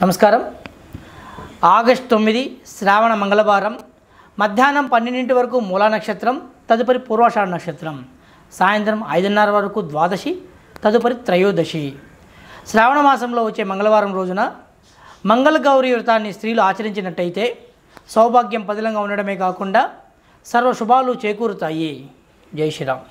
నమస్కారం ఆగస్ట్ తొమ్మిది శ్రావణ మంగళవారం మధ్యాహ్నం పన్నెండింటి వరకు మూలా నక్షత్రం తదుపరి పూర్వాషాఢ నక్షత్రం సాయంత్రం ఐదున్నర వరకు ద్వాదశి తదుపరి త్రయోదశి శ్రావణ మాసంలో వచ్చే మంగళవారం రోజున గౌరీ వ్రతాన్ని స్త్రీలు ఆచరించినట్టయితే సౌభాగ్యం పదిలంగా ఉండడమే కాకుండా సర్వ శుభాలు చేకూరుతాయి జై శ్రీరామ్